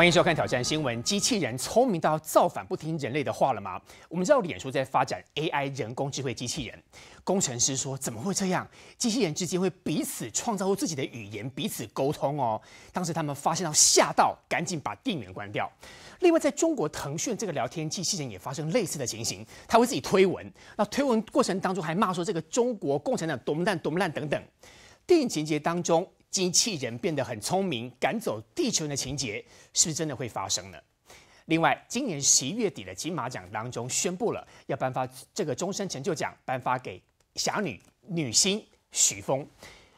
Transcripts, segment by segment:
欢迎收看《挑战新闻》。机器人聪明到造反，不听人类的话了吗？我们知道脸书在发展 AI 人工智慧机器人。工程师说：“怎么会这样？机器人之间会彼此创造出自己的语言，彼此沟通哦。”当时他们发现到，吓到，赶紧把电源关掉。另外，在中国，腾讯这个聊天机器人也发生类似的情形，它会自己推文。那推文过程当中还骂说：“这个中国共产党多烂，多烂等等。”电影情节当中。机器人变得很聪明，赶走地球人的情节，是不是真的会发生呢？另外，今年十一月底的金马奖当中，宣布了要颁发这个终身成就奖，颁发给侠女女星徐峰。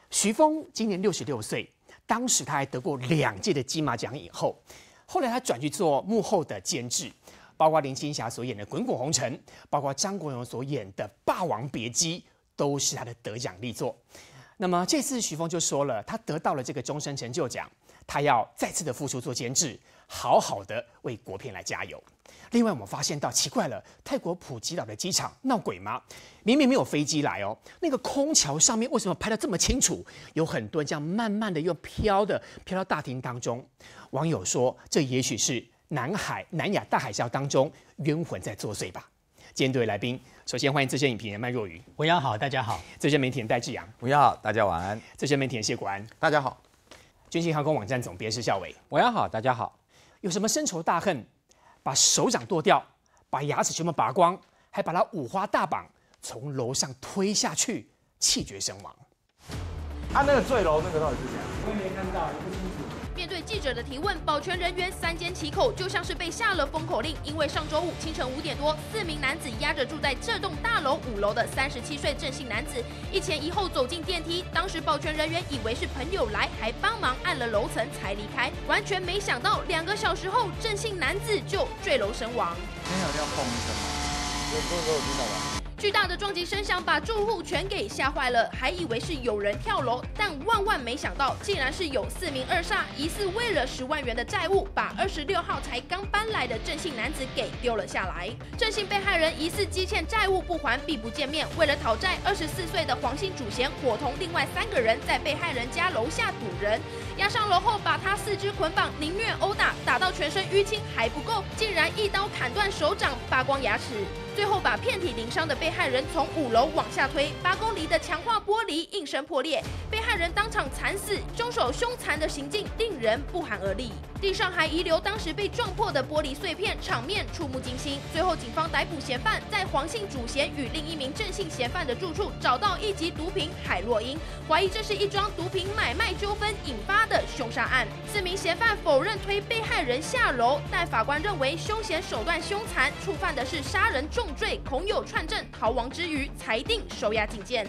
徐峰今年六十六岁，当时她还得过两届的金马奖影后。后来她转去做幕后的监制，包括林青霞所演的《滚滚红尘》，包括张国荣所演的《霸王别姬》，都是她的得奖力作。那么这次徐峰就说了，他得到了这个终身成就奖，他要再次的付出做监制，好好的为国片来加油。另外我们发现到，奇怪了，泰国普吉岛的机场闹鬼吗？明明没有飞机来哦，那个空桥上面为什么拍的这么清楚？有很多人这样慢慢的又飘的飘到大厅当中。网友说，这也许是南海南亚大海啸当中冤魂在作祟吧。舰队来宾，首先欢迎这些影评人麦若愚，扬好大家好；这些媒体人戴志扬，文好大家晚安；这些媒体人谢国安，大家好；军情航空网站总编是校伟，扬好大家好。有什么深仇大恨，把手掌剁掉，把牙齿全部拔光，还把他五花大绑从楼上推下去，气绝身亡？啊，那个坠楼那个到底是谁？面对记者的提问，保全人员三缄其口，就像是被下了封口令。因为上周五清晨五点多，四名男子押着住在这栋大楼五楼的三十七岁郑姓男子，一前一后走进电梯。当时保全人员以为是朋友来，还帮忙按了楼层才离开，完全没想到两个小时后，郑姓男子就坠楼身亡。今天好像轰一声，有朋友有听到吗？巨大的撞击声响把住户全给吓坏了，还以为是有人跳楼，但万万没想到，竟然是有四名二煞疑似为了十万元的债务，把二十六号才刚搬来的郑姓男子给丢了下来。郑姓被害人疑似积欠债务不还，必不见面，为了讨债，二十四岁的黄姓主嫌伙同另外三个人在被害人家楼下堵人，押上楼后把他四肢捆绑，凌虐殴打，打到全身淤青还不够，竟然一刀砍断手掌，拔光牙齿。最后把遍体鳞伤的被害人从五楼往下推，八公里的强化玻璃应声破裂，被害人当场惨死。凶手凶残的行径令人不寒而栗，地上还遗留当时被撞破的玻璃碎片，场面触目惊心。最后，警方逮捕嫌犯，在黄姓主嫌与另一名郑姓嫌犯的住处找到一级毒品海洛因，怀疑这是一桩毒品买卖纠纷引发的凶杀案。四名嫌犯否认推被害人下楼，但法官认为凶嫌手段凶残，触犯的是杀人重。重罪恐有串证，逃亡之余裁定收押警戒。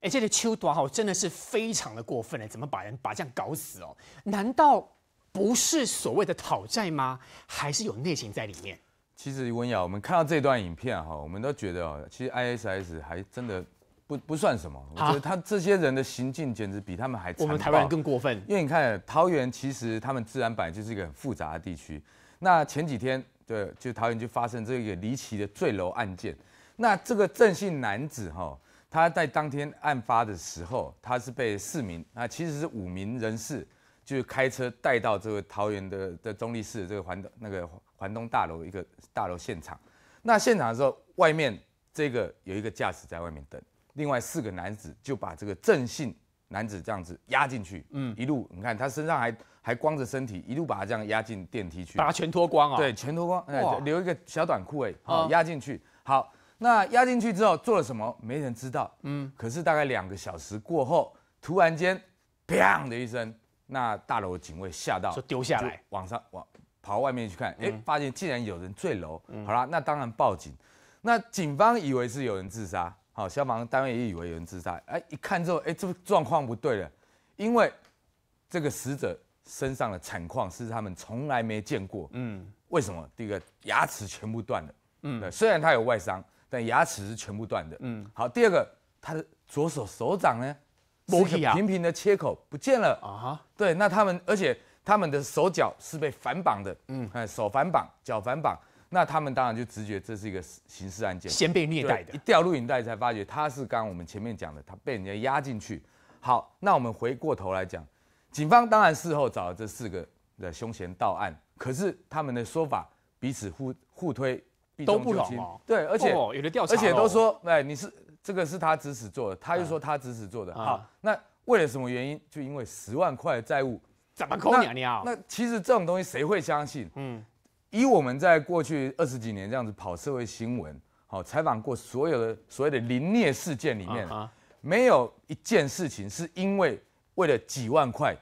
哎，这个邱短好真的是非常的过分哎，怎么把人把这样搞死哦？难道不是所谓的讨债吗？还是有内情在里面？其实温雅，我们看到这段影片哈，我们都觉得哦，其实 ISS 还真的不不算什么，我觉得他这些人的行径简直比他们还我们台湾更过分。因为你看桃园其实他们自然来就是一个很复杂的地区，那前几天。对，就桃园就发生这个离奇的坠楼案件。那这个郑姓男子哈，他在当天案发的时候，他是被四名啊，其实是五名人士，就是开车带到这个桃园的的中立市这个环那个环东大楼一个大楼现场。那现场的时候，外面这个有一个驾驶在外面等，另外四个男子就把这个郑姓男子这样子压进去，嗯，一路你看他身上还。还光着身体，一路把他这样压进电梯去，把他全脱光哦，对，全脱光，留一个小短裤哎，压进去。好，那压进去之后做了什么，没人知道。嗯，可是大概两个小时过后，突然间，砰的一声，那大楼警卫吓到，就丢下来，往上往跑外面去看，哎，发现竟然有人坠楼。好啦，那当然报警。那警方以为是有人自杀，好，消防单位也以为有人自杀。哎，一看之后，哎，这状况不对了，因为这个死者。身上的惨况是他们从来没见过。嗯，为什么？第一个，牙齿全部断了。嗯，虽然他有外伤，但牙齿是全部断的。嗯，好。第二个，他的左手手掌呢，平平的切口不见了啊。对，那他们，而且他们的手脚是被反绑的。嗯，哎，手反绑，脚反绑，那他们当然就直觉这是一个刑事案件，先被虐待的，一掉录影带才发觉他是刚我们前面讲的，他被人家压进去。好，那我们回过头来讲。警方当然事后找了这四个的凶嫌到案，可是他们的说法彼此互互推，都不同、对，而且有的调查，而且都说哎，你是这个是他指使做的，他又说他指使做的。好，那为了什么原因？就因为十万块债务怎么扣你啊？那其实这种东西谁会相信？嗯，以我们在过去二十几年这样子跑社会新闻，好采访过所有的所谓的林虐事件里面，没有一件事情是因为。为了几万块，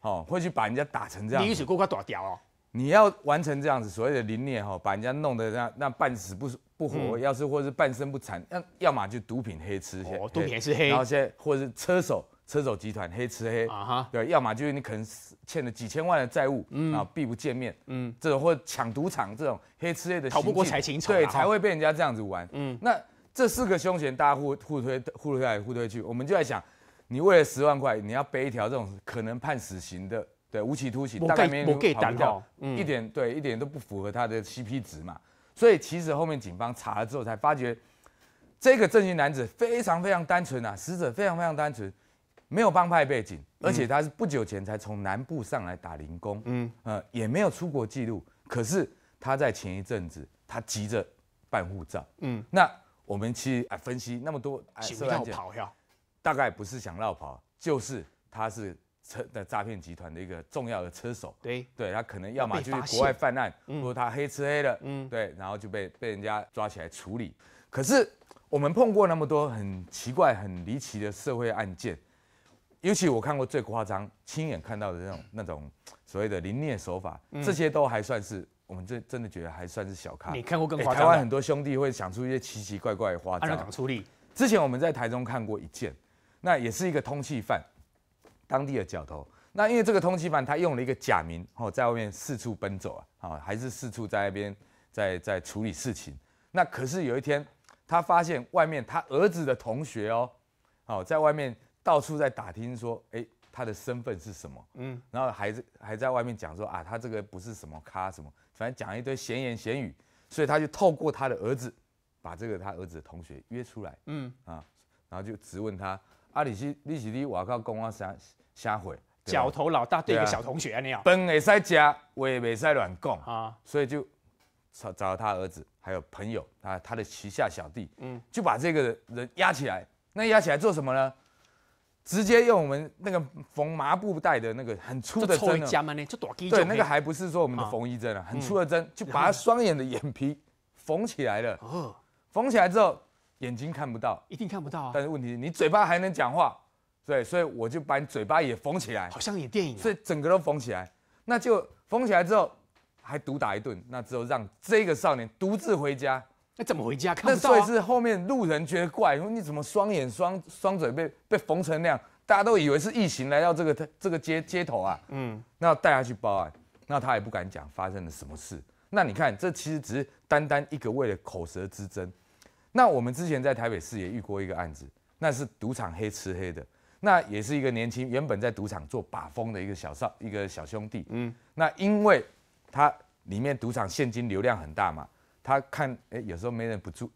哦，会去把人家打成这样。你是够卡大条哦！你要完成这样子所谓的凌虐，哈，把人家弄得那那半死不不活，要是或是半身不残，那要么就毒品黑吃。哦，毒品是黑。然后现在或是车手车手集团黑吃黑。啊哈。对，要么就是你可能欠了几千万的债务，啊，避不见面。嗯。这种或抢赌场这种黑吃黑的。逃不过财情场。对，才会被人家这样子玩。嗯。那这四个凶险，大家互互推、互推来、互推去，我们就在想。你为了十万块，你要背一条这种可能判死刑的，对无期徒刑，大概没跑票，一点对一点都不符合他的 CP 值嘛。所以其实后面警方查了之后，才发觉这个正型男子非常非常单纯啊，死者非常非常单纯，没有帮派背景，而且他是不久前才从南部上来打零工，嗯呃也没有出国记录，可是他在前一阵子他急着办护照，嗯，那我们去分析那么多行号跑票。大概不是想绕跑，就是他是车的诈骗集团的一个重要的车手。对，对他可能要么就是国外犯案，或者他黑吃黑了。嗯，对，然后就被被人家抓起来处理。可是我们碰过那么多很奇怪、很离奇的社会案件，尤其我看过最夸张、亲眼看到的那种那种所谓的凌虐手法，这些都还算是我们真真的觉得还算是小看。你看过更夸张？台湾很多兄弟会想出一些奇奇怪怪的花招。按着党出力。之前我们在台中看过一件。那也是一个通缉犯，当地的角头。那因为这个通缉犯，他用了一个假名哦，在外面四处奔走啊，还是四处在那边在在处理事情。那可是有一天，他发现外面他儿子的同学哦，好在外面到处在打听说，哎，他的身份是什么？嗯，然后还是还在外面讲说啊，他这个不是什么咖什么，反正讲一堆闲言闲语。所以他就透过他的儿子，把这个他儿子的同学约出来，嗯啊，然后就质问他。啊！你是你是你外口讲话啥啥货？脚头老大对一个小同学啊，你啊。饭会塞吃，话未塞乱讲啊。所以就找找了他儿子，还有朋友啊，他的旗下小弟，嗯，就把这个人压起来。那压起来做什么呢？直接用我们那个缝麻布袋的那个很粗的针。错对，那个还不是说我们的缝衣针啊，很粗的针，就把他双眼的眼皮缝起来了。缝起来之后。眼睛看不到，一定看不到啊！但是问题是，你嘴巴还能讲话，对，所以我就把你嘴巴也缝起来，好像演电影，所以整个都缝起来，那就缝起来之后，还毒打一顿，那之后让这个少年独自回家。那怎么回家？看不到啊！所以是后面路人觉得怪，说你怎么双眼双双嘴被被缝成那样？大家都以为是异形来到这个这个街街头啊，嗯，那带他去报案，那他也不敢讲发生了什么事。那你看，这其实只是单单一个为了口舌之争。那我们之前在台北市也遇过一个案子，那是赌场黑吃黑的，那也是一个年轻，原本在赌场做把风的一个小少一个小兄弟，嗯，那因为，他里面赌场现金流量很大嘛，他看，哎，有时候没人不注，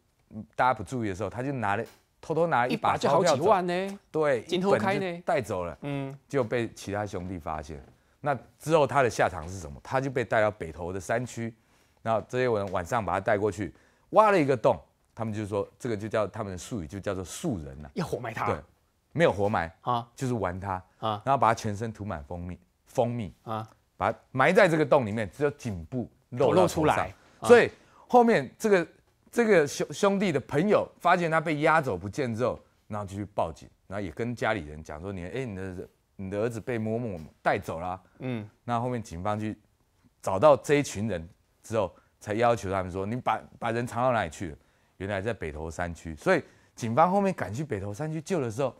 大家不注意的时候，他就拿了，偷偷拿一把就走，好几万呢，对，几盒开呢，带走了，嗯，就被其他兄弟发现，那之后他的下场是什么？他就被带到北投的山区，然后这些人晚上把他带过去，挖了一个洞。他们就是说这个就叫他们的术语，就叫做“素人”了。要活埋他？对，没有活埋啊，就是玩他啊，然后把他全身涂满蜂蜜，蜂蜜啊，把他埋在这个洞里面，只有颈部露露出来。所以后面这个这个兄兄弟的朋友发现他被押走不见之后，然后就去报警，然后也跟家里人讲说：“你哎，你的你的儿子被某某带走了。”嗯，然後后面警方去找到这一群人之后，才要求他们说：“你把把人藏到哪里去了？”原来在北头山区，所以警方后面赶去北头山区救的时候，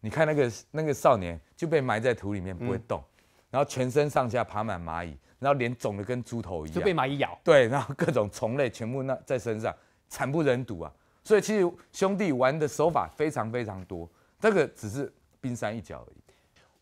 你看那个那个少年就被埋在土里面不会动，然后全身上下爬满蚂蚁，然后脸肿得跟猪头一样，就被蚂蚁咬，对，然后 各种虫类全部那在身上，惨不忍睹啊！所以其实兄弟玩的手法非常非常多，这个只是冰山一角而已。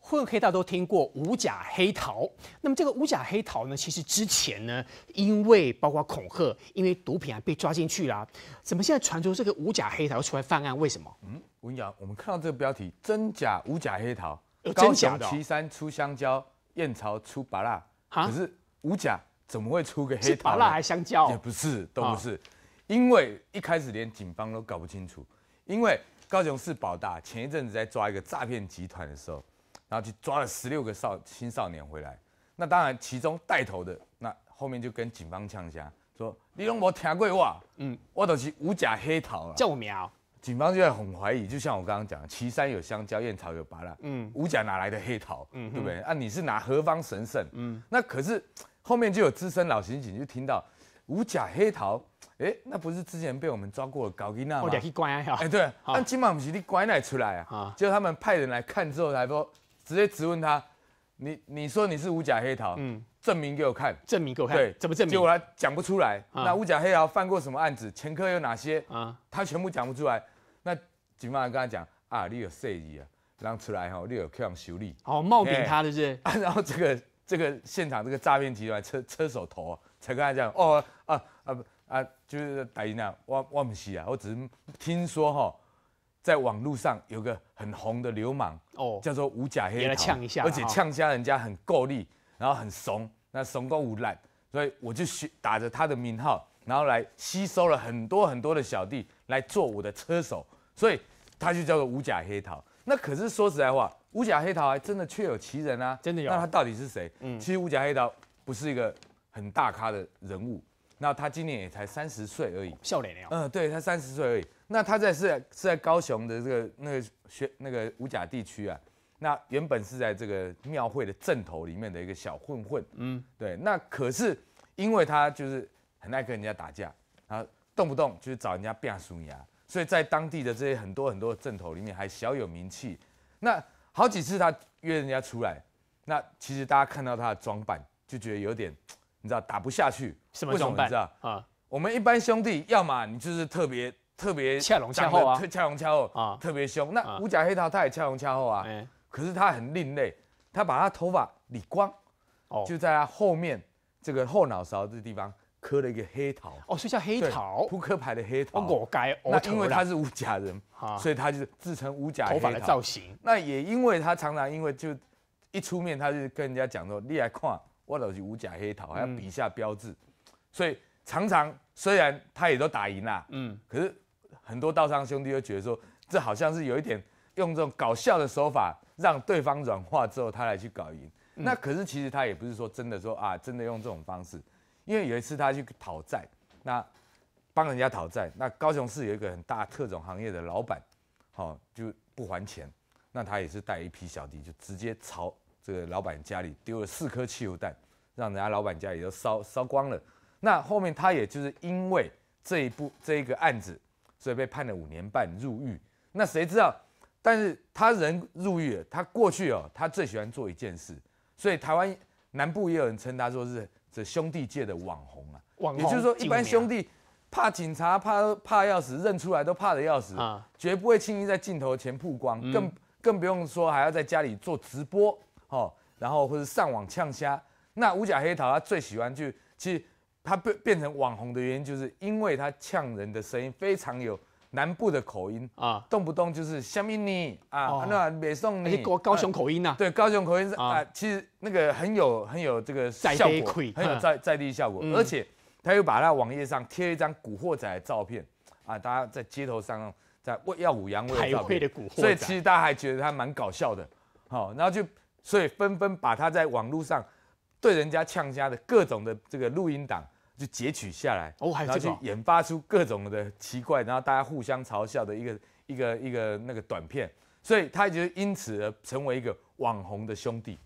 混黑道都听过五甲黑桃，那么这个五甲黑桃呢？其实之前呢，因为包括恐吓，因为毒品啊被抓进去啦。怎么现在传出这个五甲黑桃要出来犯案？为什么？嗯，我跟你讲，我们看到这个标题“真假五甲黑桃”，有真假的。三出香蕉，燕巢出芭辣。可是五甲怎么会出个黑桃？芭辣还香蕉？也不是，都不是。因为一开始连警方都搞不清楚，因为高雄市保大前一阵子在抓一个诈骗集团的时候。然后就抓了十六个少青少年回来，那当然其中带头的，那后面就跟警方呛下，说：“你拢博听过我？嗯，我都是五甲黑桃啊。”叫我苗。警方就在很怀疑，就像我刚刚讲，岐山有香蕉、燕巢有芭辣，嗯，五甲哪来的黑桃？嗯，对不对？啊，你是拿何方神圣？嗯，那可是后面就有资深老刑警就听到五甲黑桃，哎，那不是之前被我们抓过的高吉娜吗？我得去关一下。哎，对，那今晚不是你关来出来啊？结果他们派人来看之后，才说。直接质问他，你你说你是五甲黑桃，嗯，证明给我看，证明给我看，对，怎么证明？结果他讲不出来。那五甲黑桃犯过什么案子，前科有哪些？啊，他全部讲不出来。那警方跟他讲啊，你有嫌疑啊，让出来哈，你有去让修理。好冒领他的是。然后这个这个现场这个诈骗集团车车手头才跟他讲哦啊啊不啊，就是大等于我我不是啊，我只是听说哈。在网络上有个很红的流氓哦，叫做五甲黑桃，而且呛家人家很够力，然后很怂，那怂够无赖，所以我就学打着他的名号，然后来吸收了很多很多的小弟来做我的车手，所以他就叫做五甲黑桃。那可是说实在话，五甲黑桃还真的确有其人啊，真的有。那他到底是谁？嗯，其实五甲黑桃不是一个很大咖的人物，那他今年也才三十岁而已。笑脸脸嗯，对他三十岁而已。那他在是是在高雄的这个那个学那个五甲地区啊，那原本是在这个庙会的镇头里面的一个小混混，嗯，对。那可是因为他就是很爱跟人家打架，他动不动就是找人家变损牙，所以在当地的这些很多很多的镇头里面还小有名气。那好几次他约人家出来，那其实大家看到他的装扮就觉得有点，你知道打不下去，什么装扮？你知道啊？我们一般兄弟，要么你就是特别。特别恰龙恰厚啊，恰龙恰厚啊，特别凶。那五甲黑桃他也恰龙恰厚啊，可是他很另类，他把他头发理光，就在他后面这个后脑勺这地方磕了一个黑桃。哦，所以叫黑桃扑克牌的黑桃。我该，那因为他是五甲人，所以他就是自称五甲黑桃。头发的造型。那也因为他常常因为就一出面，他就跟人家讲说：“你来看，我老是五甲黑桃，还要比下标志。”所以常常虽然他也都打赢啦，嗯，可是。很多道上兄弟就觉得说，这好像是有一点用这种搞笑的手法让对方软化之后，他来去搞赢。那可是其实他也不是说真的说啊，真的用这种方式。因为有一次他去讨债，那帮人家讨债，那高雄市有一个很大特种行业的老板，好就不还钱，那他也是带一批小弟就直接朝这个老板家里丢了四颗汽油弹，让人家老板家也都烧烧光了。那后面他也就是因为这一步这一个案子。所以被判了五年半入狱，那谁知道？但是他人入狱了，他过去哦，他最喜欢做一件事，所以台湾南部也有人称他说是这兄弟界的网红啊。也就是说，一般兄弟怕警察怕怕要死，认出来都怕的要死啊，绝不会轻易在镜头前曝光，更更不用说还要在家里做直播哦，然后或者上网呛虾。那五甲黑桃他最喜欢就去。他变变成网红的原因，就是因为他呛人的声音非常有南部的口音啊，动不动就是香米你啊，那美颂你，高高雄口音呐，对高雄口音是啊，其实那个很有很有这个效果，很有在在地效果，而且他又把他网页上贴一张古惑仔的照片啊，大家在街头上在耀武扬威，的照片，所以其实大家还觉得他蛮搞笑的，好，然后就所以纷纷把他在网络上对人家呛家的各种的这个录音档。就截取下来，然后去研发出各种的奇怪，然后大家互相嘲笑的一个一个一个那个短片，所以他就因此而成为一个网红的兄弟。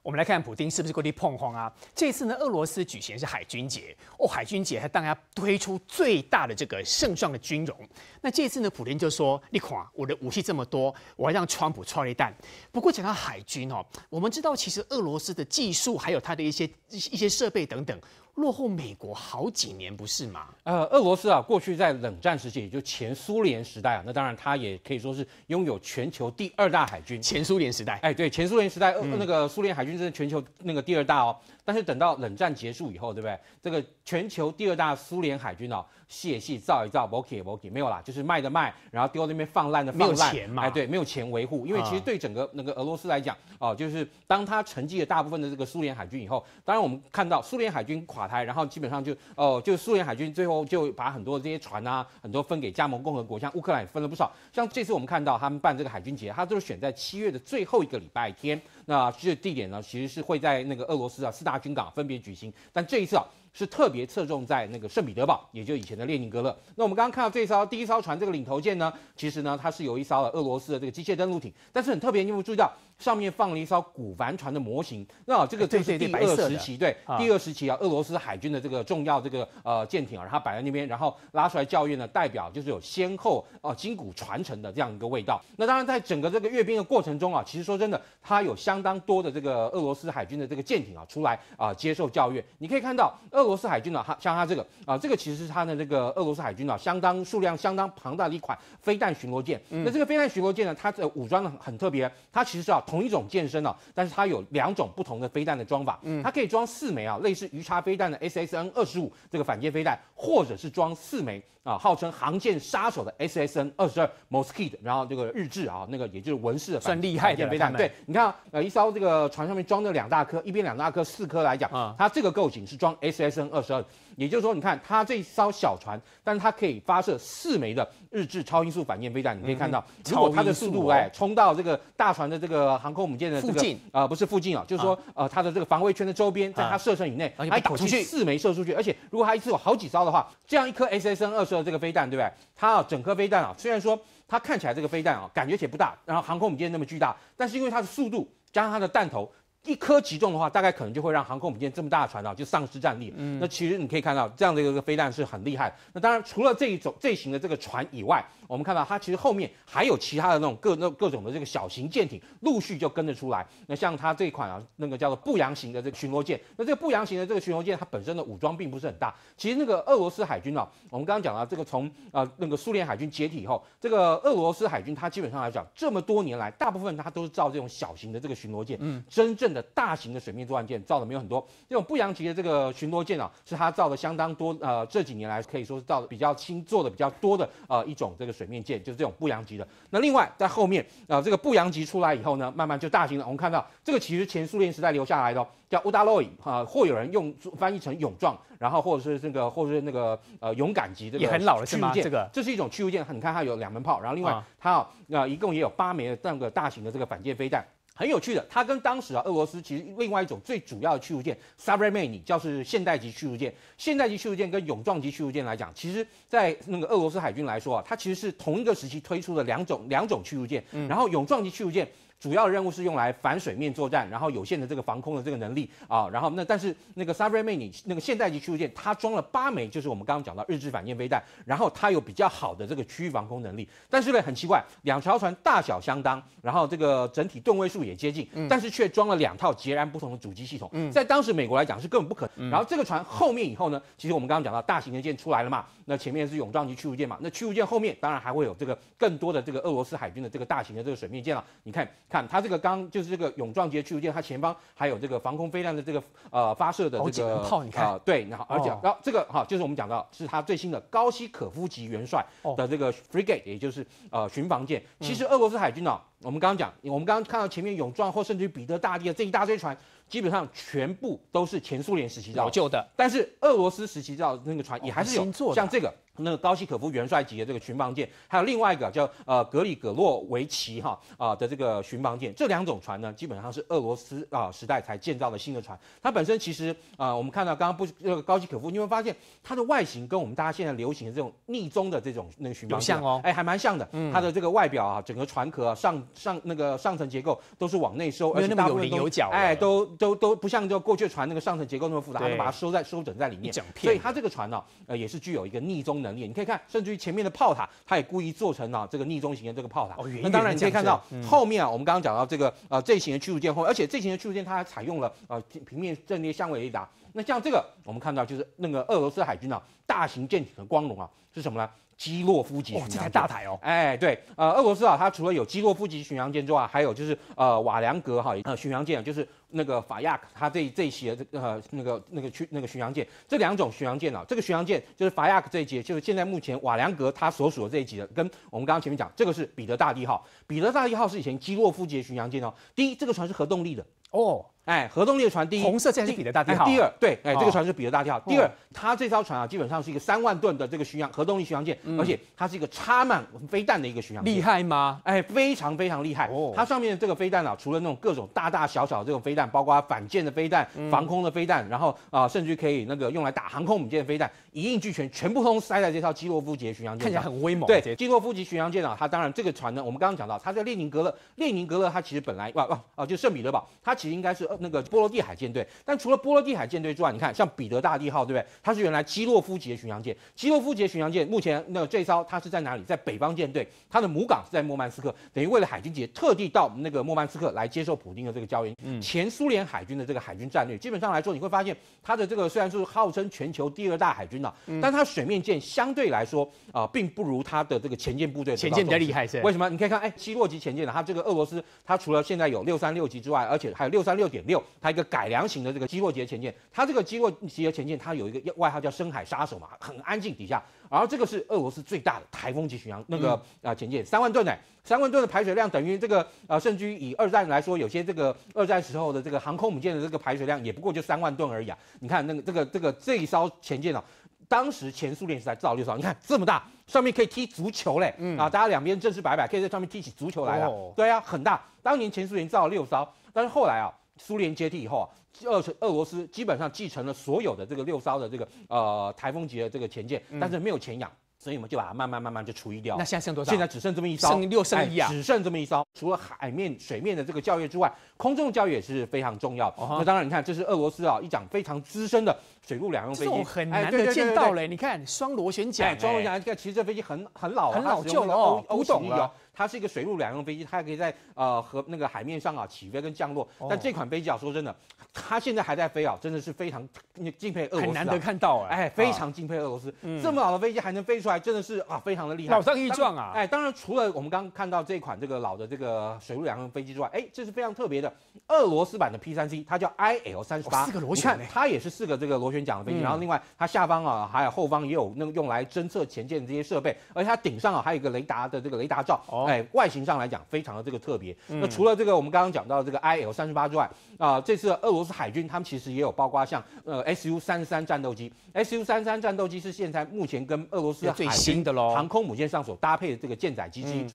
我们来看普京是不是过去碰碰啊？这次呢，俄罗斯举行是海军节哦，海军节他当然推出最大的这个盛装的军容。那这次呢，普丁就说：“你看，我的武器这么多，我要让川普穿一弹。”不过讲到海军哦，我们知道其实俄罗斯的技术还有它的一些一些设备等等。落后美国好几年，不是吗？呃，俄罗斯啊，过去在冷战时期，也就前苏联时代啊，那当然它也可以说是拥有全球第二大海军。前苏联时代，哎，对，前苏联时代，那个苏联海军是全球那个第二大哦。但是等到冷战结束以后，对不对？这个全球第二大苏联海军哦。泄气造一造，不给 k 不 o 没有啦，就是卖的卖，然后丢那边放烂的，没有钱嘛？哎，对，没有钱维护。因为其实对整个那个俄罗斯来讲，哦，就是当他沉寂了大部分的这个苏联海军以后，当然我们看到苏联海军垮台，然后基本上就，哦，就苏联海军最后就把很多这些船啊，很多分给加盟共和国，像乌克兰也分了不少。像这次我们看到他们办这个海军节，他都是选在七月的最后一个礼拜天。那这地点呢，其实是会在那个俄罗斯啊四大军港分别举行。但这一次啊。是特别侧重在那个圣彼得堡，也就以前的列宁格勒。那我们刚刚看到这艘第一艘船，这个领头舰呢，其实呢它是有一艘俄罗斯的这个机械登陆艇，但是很特别，你有没有注意到。上面放了一艘古帆船的模型，那这个就是第二时期，对，第二时期啊，俄罗斯海军的这个重要这个呃舰艇啊，它摆在那边，然后拉出来教阅呢，代表就是有先后啊，经古传承的这样一个味道。那当然，在整个这个阅兵的过程中啊，其实说真的，它有相当多的这个俄罗斯海军的这个舰艇啊，出来啊接受教育。你可以看到俄罗斯海军呢，它像它这个啊，这个其实是它的这个俄罗斯海军啊，相当数量相当庞大的一款飞弹巡逻舰。那这个飞弹巡逻舰呢，它的武装很特别，它其实啊。同一种舰身哦，但是它有两种不同的飞弹的装法，嗯，它可以装四枚啊，类似鱼叉飞弹的 SSN 二十五这个反舰飞弹，或者是装四枚。啊，号称航舰杀手的 S S N 二十二 m o s q u i t 然后这个日志啊，那个也就是文士的反舰飞弹，对你看，呃，一艘这个船上面装的两大颗，一边两大颗，四颗来讲，啊，它这个构型是装 S S N 二十二，也就是说，你看它这艘小船，但是它可以发射四枚的日制超音速反舰飞弹，你可以看到，如果它的速，度哎，冲到这个大船的这个航空母舰的附近，啊，不是附近啊，就是说，呃，它的这个防卫圈的周边，在它射程以内，还打出去四枚射出去，而且如果它一次有好几艘的话，这样一颗 S S N 二十二这个飞弹对不对？它啊，整颗飞弹啊，虽然说它看起来这个飞弹啊，感觉且不大，然后航空母舰那么巨大，但是因为它的速度加上它的弹头。一颗击中的话，大概可能就会让航空母舰这么大的船啊就丧失战力。嗯，那其实你可以看到这样的一个飞弹是很厉害。那当然，除了这一种这型的这个船以外，我们看到它其实后面还有其他的那种各那各种的这个小型舰艇陆续就跟着出来。那像它这款啊，那个叫做步扬型的这个巡逻舰，那这个步扬型的这个巡逻舰它本身的武装并不是很大。其实那个俄罗斯海军啊，我们刚刚讲了这个从啊那个苏联海军解体以后，这个俄罗斯海军它基本上来讲这么多年来，大部分它都是造这种小型的这个巡逻舰。嗯，真正大型的水面作战舰造的没有很多，这种不扬级的这个巡逻舰啊，是它造的相当多。呃，这几年来可以说是造的比较轻、做的比较多的呃一种这个水面舰，就是这种不扬级的。那另外在后面呃这个不扬级出来以后呢，慢慢就大型了。我们看到这个其实前苏联时代留下来的，叫乌达洛伊啊，或有人用翻译成勇壮，然后或者是这个或者是那个呃勇敢级的也很老驱逐舰，这个这是一种驱逐舰，很看它有两门炮，然后另外它啊一共也有八枚这样的大型的这个反舰飞弹。很有趣的，它跟当时啊，俄罗斯其实另外一种最主要的驱逐舰 s a b e a i a n i 叫是现代级驱逐舰。现代级驱逐舰跟勇壮级驱逐舰来讲，其实，在那个俄罗斯海军来说啊，它其实是同一个时期推出的两种两种驱逐舰。然后勇壮级驱逐舰。主要任务是用来反水面作战，然后有限的这个防空的这个能力啊，然后那但是那个 Submarine 那个现代级驱逐舰，它装了八枚，就是我们刚刚讲到日制反舰飞弹，然后它有比较好的这个区域防空能力，但是呢很奇怪，两条船大小相当，然后这个整体吨位数也接近，但是却装了两套截然不同的主机系统，在当时美国来讲是根本不可。然后这个船后面以后呢，其实我们刚刚讲到大型的舰出来了嘛，那前面是永装级驱逐舰嘛，那驱逐舰后面当然还会有这个更多的这个俄罗斯海军的这个大型的这个水面舰了，你看。看它这个刚就是这个永壮级驱逐舰，它前方还有这个防空飞弹的这个呃发射的这个炮，你看啊，对，然后而且然后这个哈就是我们讲到是它最新的高西可夫级元帅的这个 frigate，也就是呃巡防舰。其实俄罗斯海军呢，我们刚刚讲，我们刚刚看到前面勇壮或甚至于彼得大帝的这一大堆船，基本上全部都是前苏联时期的老旧的，但是俄罗斯时期造的那个船也还是有像这个。那个高西可夫元帅级的这个巡防舰，还有另外一个叫呃格里格洛维奇哈啊的这个巡防舰，这两种船呢，基本上是俄罗斯啊时代才建造的新的船。它本身其实啊，我们看到刚刚不个高西可夫，你会发现它的外形跟我们大家现在流行的这种逆中的这种那个巡防舰像哦，哎还蛮像的。嗯。它的这个外表啊，整个船壳上上那个上层结构都是往内收，而且那么有棱有角。哎，都都都不像就过去船那个上层结构那么复杂，它把它收在收整在里面。所以它这个船呢，呃也是具有一个逆中的。能力。你可以看，甚至于前面的炮塔，它也故意做成了这个逆中型的这个炮塔。那当然，你可以看到后面啊，我们刚刚讲到这个呃这型的驱逐舰后而且这型的驱逐舰它还采用了呃平面阵列相位雷达。那像这个，我们看到就是那个俄罗斯海军啊大型舰艇的光荣啊，是什么呢？基洛夫级哦，这台大台哦，哎，对，呃，俄罗斯啊，它除了有基洛夫级巡洋舰之外，还有就是呃瓦良格哈，呃巡洋舰，就是那个法亚克，它这这一些呃那个那个去那个巡洋舰，这两种巡洋舰啊，这个巡洋舰就是法亚克这一节，就是现在目前瓦良格它所属的这一级的，跟我们刚刚前面讲这个是彼得大帝号，彼得大帝号是以前基洛夫级巡洋舰哦，第一，这个船是核动力的。哦，哎，核动力船第一，红色现是彼得大跳。第二，对，哎，这个船是彼得大跳。第二，它这艘船啊，基本上是一个三万吨的这个巡洋核动力巡洋舰，而且它是一个插满飞弹的一个巡洋舰，厉害吗？哎，非常非常厉害。哦，它上面这个飞弹啊，除了那种各种大大小小的这种飞弹，包括反舰的飞弹、防空的飞弹，然后啊，甚至可以那个用来打航空母舰的飞弹。一应俱全，全部通塞在这套基洛夫级巡洋舰，看起来很威猛。对，基洛夫级巡洋舰啊，它当然这个船呢，我们刚刚讲到，它在列宁格勒，列宁格勒它其实本来哇哇哦，就圣彼得堡，它其实应该是那个波罗的海舰队。但除了波罗的海舰队之外，你看像彼得大帝号，对不对？它是原来基洛夫级的巡洋舰，基洛夫级巡洋舰目前那这一艘它是在哪里？在北方舰队，它的母港是在莫曼斯克，等于为了海军节特地到那个莫曼斯克来接受普京的这个交迎。嗯，前苏联海军的这个海军战略，基本上来说，你会发现它的这个虽然是号称全球第二大海军的。但它水面舰相对来说啊，并不如它的这个前舰部队前舰比较厉害些。为什么？你可以看哎，基洛级前舰呢，它这个俄罗斯它除了现在有六三六级之外，而且还有六三六点六，它一个改良型的这个基洛级前舰。它这个基洛级的前舰，它有一个外号叫深海杀手嘛，很安静底下。而这个是俄罗斯最大的台风级巡洋那个啊前舰，三万吨呢。三万吨的排水量等于这个啊，甚至于以二战来说，有些这个二战时候的这个航空母舰的这个排水量也不过就三万吨而已啊。你看那个这个这个这一艘前舰呢？当时前苏联是在造六艘，你看这么大，上面可以踢足球嘞，啊，大家两边正式摆摆，可以在上面踢起足球来了，对啊，很大。当年前苏联造了六艘，但是后来啊，苏联解体以后啊，俄俄罗斯基本上继承了所有的这个六艘的这个呃台风级的这个前舰，但是没有钱养。所以我们就把它慢慢慢慢就除一掉。那现在剩多少？现在只剩这么一，剩六剩一啊，只剩这么一艘。除了海面、水面的这个教育之外，空中的教育也是非常重要。那当然，你看这是俄罗斯啊，一讲非常资深的水陆两用飞机，这种很难得见到嘞。你看双螺旋桨，双螺旋桨，看其实这飞机很很老很老旧了，古董了。它是一个水陆两用飞机，它可以在呃和那个海面上啊起飞跟降落。但这款飞机啊，说真的，它现在还在飞啊，真的是非常敬佩俄罗斯，很难得看到哎，非常敬佩俄罗斯这么好的飞机还能飞出来，真的是啊，非常的厉害，老当益壮啊！哎，当然除了我们刚刚看到这款这个老的这个水陆两用飞机之外，哎，这是非常特别的俄罗斯版的 P 三 C，它叫 I L 三十八，四个螺旋，它也是四个这个螺旋桨的飞机。然后另外它下方啊还有后方也有那个用来侦测前舰的这些设备，而且它顶上啊还有一个雷达的这个雷达罩。哦哎，外形上来讲非常的这个特别。那除了这个我们刚刚讲到的这个 I L 三十八之外，啊，这次俄罗斯海军他们其实也有包括像呃 S U 三十三战斗机。S U 三十三战斗机是现在目前跟俄罗斯最新的咯，航空母舰上所搭配的这个舰载机机。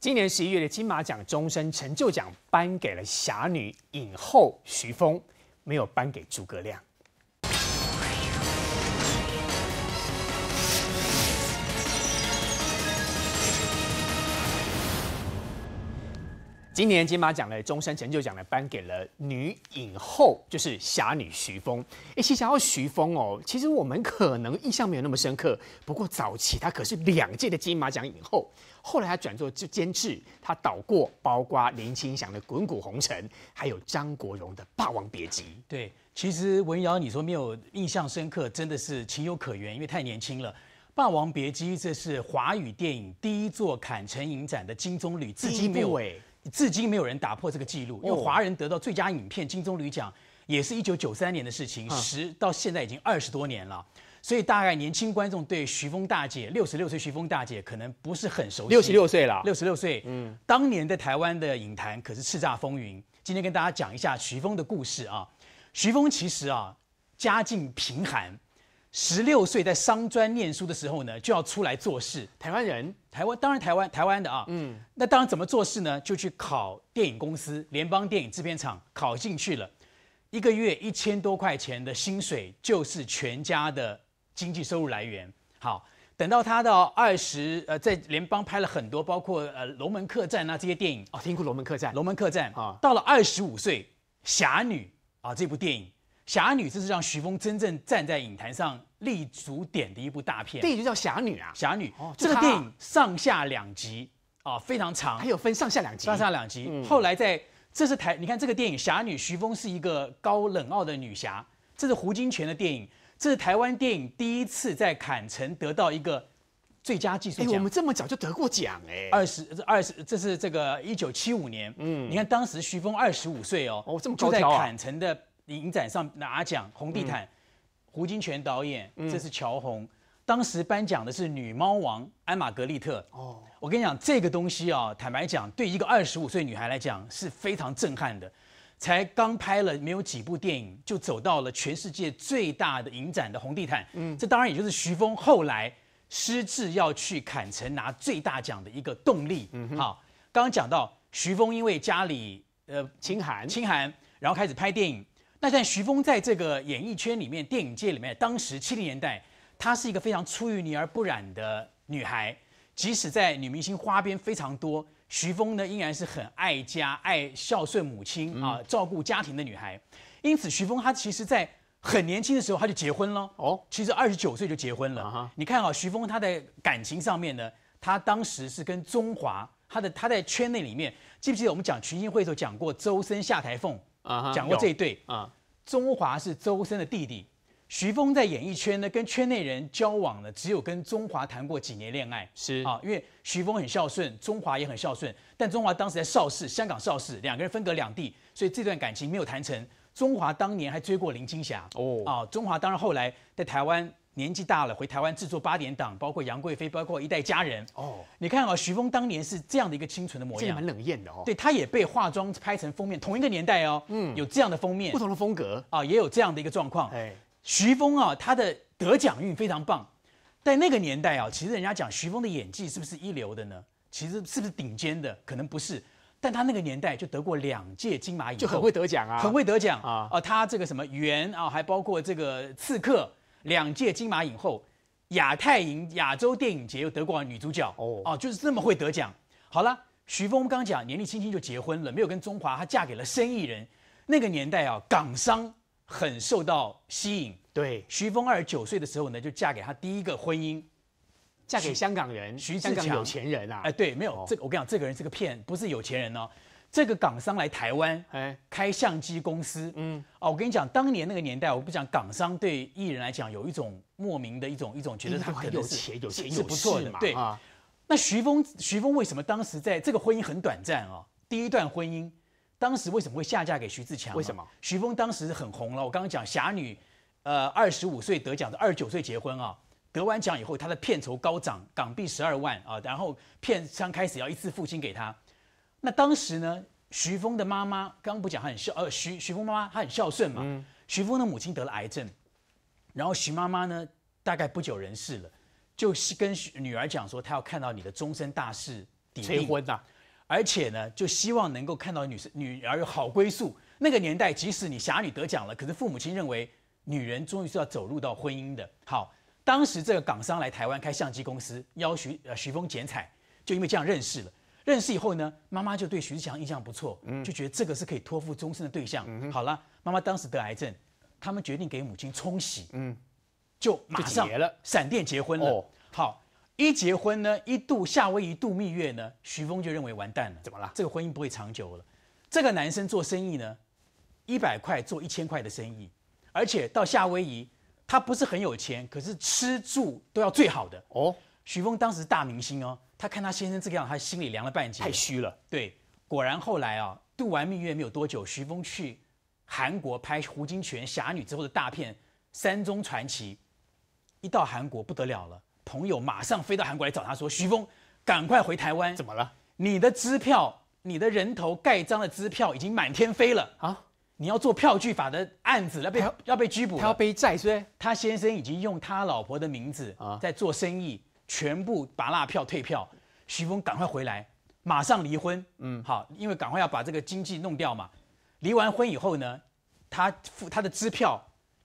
今年十一月的金马奖终身成就奖颁给了侠女影后徐峰，没有颁给诸葛亮。今年金马奖的终身成就奖呢，颁给了女影后，就是侠女徐峰。哎，一提到徐峰哦，其实我们可能印象没有那么深刻。不过早期她可是两届的金马奖影后，后来她转做就监制，她导过包括林青霞的《滚滚红尘》，还有张国荣的《霸王别姬》。对，其实文瑶你说没有印象深刻，真的是情有可原，因为太年轻了。《霸王别姬》这是华语电影第一座坎城影展的金棕榈，至今没有哎。至今没有人打破这个记录，因为华人得到最佳影片金棕榈奖也是一九九三年的事情，十到现在已经二十多年了，所以大概年轻观众对徐峰大姐六十六岁徐峰大姐可能不是很熟悉。六十六岁了，六十六岁，嗯，当年在台湾的影坛可是叱咤风云。今天跟大家讲一下徐峰的故事啊，徐峰其实啊家境贫寒。十六岁在商专念书的时候呢，就要出来做事。台湾人，台湾当然台湾台湾的啊，嗯，那当然怎么做事呢？就去考电影公司联邦电影制片厂，考进去了，一个月一千多块钱的薪水就是全家的经济收入来源。好，等到他到二十，呃，在联邦拍了很多，包括呃《龙门客栈》啊这些电影。哦，听过《龙门客栈》。龙门客栈啊，到了二十五岁，《侠女》啊这部电影。侠女，这是让徐峰真正站在影坛上立足点的一部大片。电影叫《侠女》啊，《侠女》这个电影上下两集啊，非常长，还有分上下两集。上下两集。后来在这是台，你看这个电影《侠女》，徐峰是一个高冷傲的女侠。这是胡金铨的电影，这是台湾电影第一次在坎城得到一个最佳技术奖。哎，我们这么早就得过奖哎。二十，二十，这是这个一九七五年。嗯，你看当时徐峰二十五岁哦。哦，这么高就在坎城的。影展上拿奖红地毯，胡金铨导演，这是乔红。当时颁奖的是《女猫王》安玛格丽特。哦，我跟你讲，这个东西啊，坦白讲，对一个二十五岁女孩来讲是非常震撼的。才刚拍了没有几部电影，就走到了全世界最大的影展的红地毯。嗯，这当然也就是徐峰后来失智要去坎城拿最大奖的一个动力。嗯，好，刚刚讲到徐峰因为家里呃清寒清寒，然后开始拍电影。那在徐峰在这个演艺圈里面、电影界里面，当时七零年代，她是一个非常出淤泥而不染的女孩。即使在女明星花边非常多，徐峰呢依然是很爱家、爱孝顺母亲啊，照顾家庭的女孩。因此，徐峰她其实在很年轻的时候，她就结婚了。哦，其实二十九岁就结婚了。你看啊，徐峰她在感情上面呢，她当时是跟中华，他的他在圈内里面，记不记得我们讲群星会候讲过周深下台凤，讲过这一对啊，中华是周深的弟弟，徐峰在演艺圈呢，跟圈内人交往呢，只有跟中华谈过几年恋爱，是啊，因为徐峰很孝顺，中华也很孝顺，但中华当时在邵氏，香港邵氏，两个人分隔两地，所以这段感情没有谈成。中华当年还追过林青霞哦，啊，中华当然后来在台湾。年纪大了，回台湾制作《八点档》，包括《杨贵妃》，包括《一代佳人》。哦，你看啊，徐峰当年是这样的一个清纯的模样，这样蛮冷艳的哦。对，他也被化妆拍成封面。同一个年代哦，嗯，有这样的封面，不同的风格啊，也有这样的一个状况。哎，徐峰啊，他的得奖运非常棒。在那个年代哦，其实人家讲徐峰的演技是不是一流的呢？其实是不是顶尖的？可能不是，但他那个年代就得过两届金马影，就很会得奖啊，很会得奖啊。啊，他这个什么《元啊，还包括这个《刺客》。两届金马影后，亚太影亚洲电影节又得过女主角哦，哦，就是这么会得奖。好了，徐峰刚刚讲，年纪轻轻就结婚了，没有跟中华，她嫁给了生意人。那个年代啊，港商很受到吸引。对，徐峰二十九岁的时候呢，就嫁给他第一个婚姻，嫁给香港人，香港有钱人啊。哎，对，没有这个，我跟你讲，这个人是个骗，不是有钱人哦。这个港商来台湾，哎，开相机公司，嗯，哦，我跟你讲，当年那个年代，我不讲港商对艺人来讲有一种莫名的一种一种觉得他很有钱，有钱，是不错的，对啊。那徐峰，徐峰为什么当时在这个婚姻很短暂哦？第一段婚姻，当时为什么会下嫁给徐志强？为什么？徐峰当时很红了，我刚刚讲《侠女》，呃，二十五岁得奖，二十九岁结婚啊。得完奖以后，他的片酬高涨，港币十二万啊，然后片商开始要一次付清给他。那当时呢，徐峰的妈妈刚刚不讲，她很孝呃，徐徐峰妈妈她很孝顺嘛。徐峰的母亲得了癌症，然后徐妈妈呢大概不久人世了，就跟女儿讲说，她要看到你的终身大事，催婚呐，而且呢，就希望能够看到女生女儿有好归宿。那个年代，即使你侠女得奖了，可是父母亲认为女人终于是要走入到婚姻的。好，当时这个港商来台湾开相机公司邀徐呃徐峰剪彩，就因为这样认识了。认识以后呢，妈妈就对徐志强印象不错，嗯，就觉得这个是可以托付终身的对象。嗯，好了，妈妈当时得癌症，他们决定给母亲冲喜，嗯，就马上闪电结婚了。哦，好，一结婚呢，一度夏威夷度蜜月呢，徐峰就认为完蛋了。怎么了？这个婚姻不会长久了。这个男生做生意呢，一百块做一千块的生意，而且到夏威夷，他不是很有钱，可是吃住都要最好的。哦，徐峰当时大明星哦。他看他先生这个样，他心里凉了半截。太虚了，对。果然后来啊，度完蜜月没有多久，徐峰去韩国拍胡金铨侠女之后的大片《山中传奇》，一到韩国不得了了，朋友马上飞到韩国来找他说：“徐峰，赶快回台湾！怎么了？你的支票，你的人头盖章的支票已经满天飞了啊！你要做票据法的案子要被要被拘捕，他要被债，所以他先生已经用他老婆的名字啊在做生意。”全部把那票退票，徐峰赶快回来，马上离婚。嗯，好，因为赶快要把这个经济弄掉嘛。离完婚以后呢，他付他的支票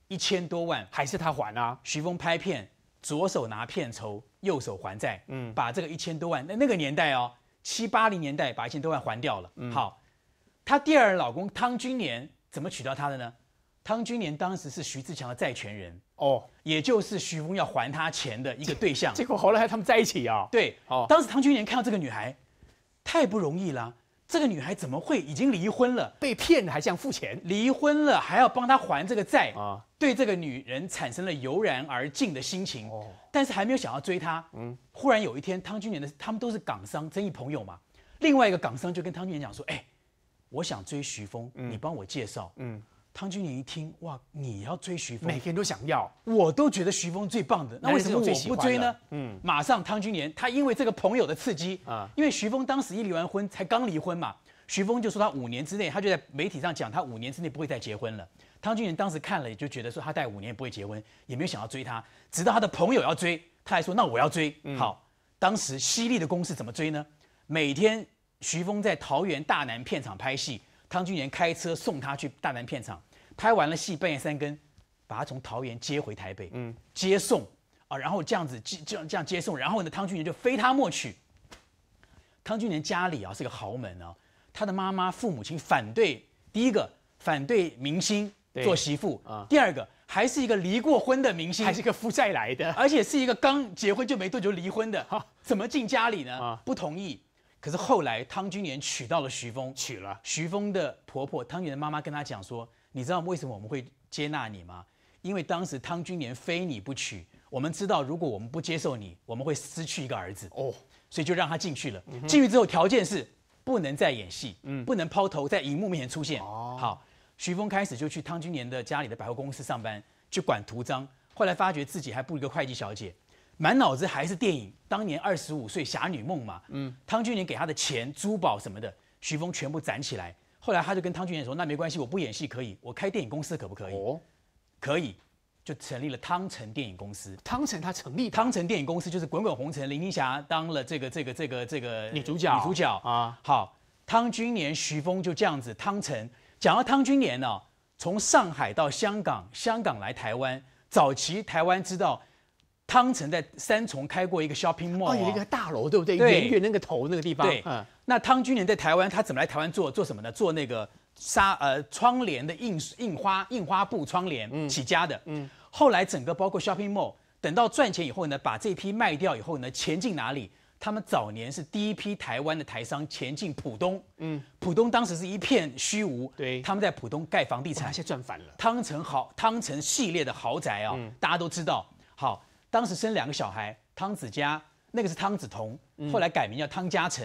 一千多万，还是他还啊？徐峰拍片，左手拿片酬，右手还债。嗯，把这个一千多万，那那个年代哦，七八零年代把一千多万还掉了。好，他第二任老公汤君年怎么娶到她的呢？汤君莲当时是徐志强的债权人哦，也就是徐峰要还他钱的一个对象。结果后来他们在一起啊。对，当时汤君莲看到这个女孩，太不容易了。这个女孩怎么会已经离婚了，被骗还这付钱？离婚了还要帮他还这个债啊？对这个女人产生了油然而生的心情。哦。但是还没有想要追她。嗯。忽然有一天，汤君莲的他们都是港商生意朋友嘛。另外一个港商就跟汤君莲讲说：“哎，我想追徐峰，你帮我介绍。”嗯。汤君莲一听，哇，你要追徐峰？每个人都想要，我都觉得徐峰最棒的。那为什么我不追呢？嗯，马上汤君莲，他因为这个朋友的刺激啊，因为徐峰当时一离完婚，才刚离婚嘛，徐峰就说他五年之内，他就在媒体上讲他五年之内不会再结婚了。汤君莲当时看了也就觉得说他待五年不会结婚，也没有想要追他。直到他的朋友要追，他还说那我要追。好，当时犀利的公司怎么追呢？每天徐峰在桃园大南片场拍戏，汤君莲开车送他去大南片场。拍完了戏，半夜三更，把他从桃园接回台北，嗯，接送啊，然后这样子接这样这样接送，然后呢，汤俊年就非他莫娶。汤俊年家里啊是个豪门啊，他的妈妈父母亲反对，第一个反对明星做媳妇，啊，第二个还是一个离过婚的明星，还是个负债来的，而且是一个刚结婚就没多久离婚的，怎么进家里呢？啊，不同意。可是后来汤君年娶到了徐峰，娶了徐峰的婆婆，汤君年妈妈跟他讲说。你知道为什么我们会接纳你吗？因为当时汤君年非你不娶。我们知道，如果我们不接受你，我们会失去一个儿子哦，所以就让他进去了。进去之后，条件是不能再演戏，不能抛头在荧幕面前出现。好，徐峰开始就去汤君年的家里的百货公司上班，去管图章。后来发觉自己还不如一个会计小姐，满脑子还是电影。当年二十五岁，侠女梦嘛。汤君年给他的钱、珠宝什么的，徐峰全部攒起来。后来他就跟汤君年说：“那没关系，我不演戏可以，我开电影公司可不可以？”哦，可以，就成立了汤臣电影公司。汤臣他成立汤臣电影公司，就是《滚滚红尘》，林青霞当了这个这个这个这个女主角。女主角啊，好。汤君年、徐峰就这样子。汤臣讲到汤君年呢，从上海到香港，香港来台湾，早期台湾知道汤臣在三重开过一个 shopping mall，一个大楼，对不对？对。远远那个头那个地方。对。那汤君年在台湾，他怎么来台湾做做什么呢？做那个纱呃窗帘的印印花印花布窗帘起家的。嗯，后来整个包括 shopping mall，等到赚钱以后呢，把这批卖掉以后呢，钱进哪里？他们早年是第一批台湾的台商前进浦东。嗯，浦东当时是一片虚无。对，他们在浦东盖房地产。现在赚翻了。汤臣豪汤臣系列的豪宅啊，大家都知道。好，当时生两个小孩，汤子嘉那个是汤子彤，后来改名叫汤家成。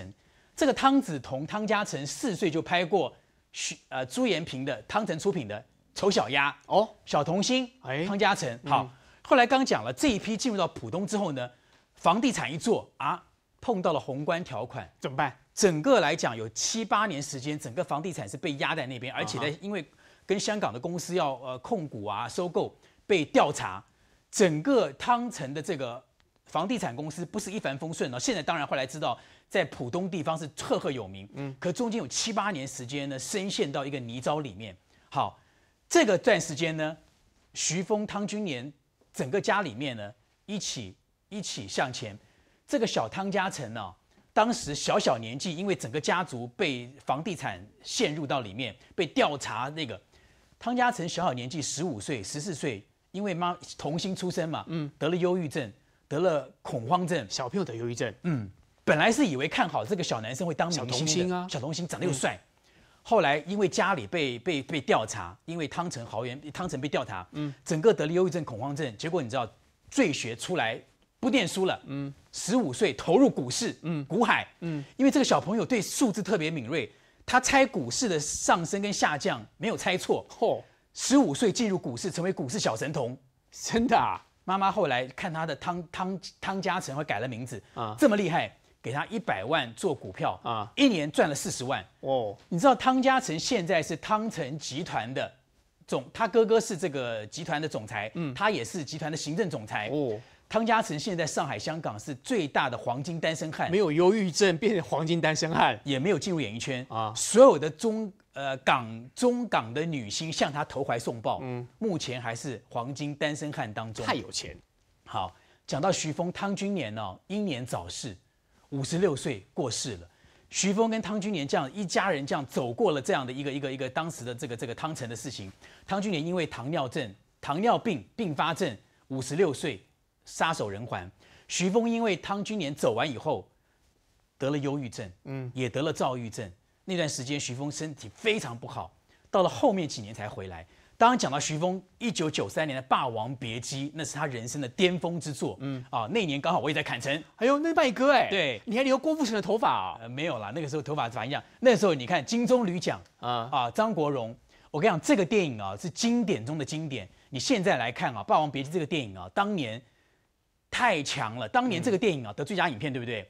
这个汤子彤、汤家成四岁就拍过许呃朱延平的汤臣出品的《丑小鸭》哦，小童星哎，汤家成好。后来刚讲了这一批进入到浦东之后呢，房地产一做啊，碰到了宏观条款怎么办？整个来讲有七八年时间，整个房地产是被压在那边，而且呢，因为跟香港的公司要呃控股啊、收购被调查，整个汤臣的这个。房地产公司不是一帆风顺哦，现在当然后来知道，在浦东地方是赫赫有名。嗯，可中间有七八年时间呢，深陷到一个泥沼里面。好，这个段时间呢，徐峰、汤君年整个家里面呢，一起一起向前。这个小汤家成呢，当时小小年纪，因为整个家族被房地产陷入到里面，被调查那个汤家成小小年纪十五岁、十四岁，因为妈童星出身嘛，嗯，得了忧郁症。得了恐慌症，小朋友得忧郁症。嗯，本来是以为看好这个小男生会当小童星啊，小童星长得又帅。后来因为家里被被被调查，因为汤臣豪园汤臣被调查，嗯，整个得了忧郁症、恐慌症。结果你知道，辍学出来不念书了。嗯，十五岁投入股市，嗯，股海，嗯，因为这个小朋友对数字特别敏锐，他猜股市的上升跟下降没有猜错。嚯，十五岁进入股市，成为股市小神童，真的啊。妈妈后来看他的汤汤汤家成，会改了名字啊，这么厉害，给他一百万做股票啊，一年赚了四十万哦。你知道汤家成现在是汤臣集团的总，他哥哥是这个集团的总裁，嗯，他也是集团的行政总裁哦。汤家成现在上海、香港是最大的黄金单身汉，没有忧郁症，变成黄金单身汉，也没有进入演艺圈啊，所有的中。呃，港中港的女星向他投怀送抱，嗯，目前还是黄金单身汉当中。太有钱，好，讲到徐峰、汤君年呢，英年早逝，五十六岁过世了。徐峰跟汤君年这样一家人这样走过了这样的一个一个一个当时的这个这个汤臣的事情。汤君年因为糖尿症、糖尿病并发症，五十六岁撒手人寰。徐峰因为汤君年走完以后，得了忧郁症，嗯，也得了躁郁症。那段时间，徐峰身体非常不好，到了后面几年才回来。当讲到徐峰，一九九三年的《霸王别姬》，那是他人生的巅峰之作。嗯啊，那年刚好我也在砍城。哎呦，那拜哥哎，对，你还留郭富城的头发啊？没有啦，那个时候头发一样？那时候你看金棕榈奖啊啊，张国荣。我跟你讲，这个电影啊是经典中的经典。你现在来看啊，《霸王别姬》这个电影啊，当年太强了。当年这个电影啊得最佳影片，对不对？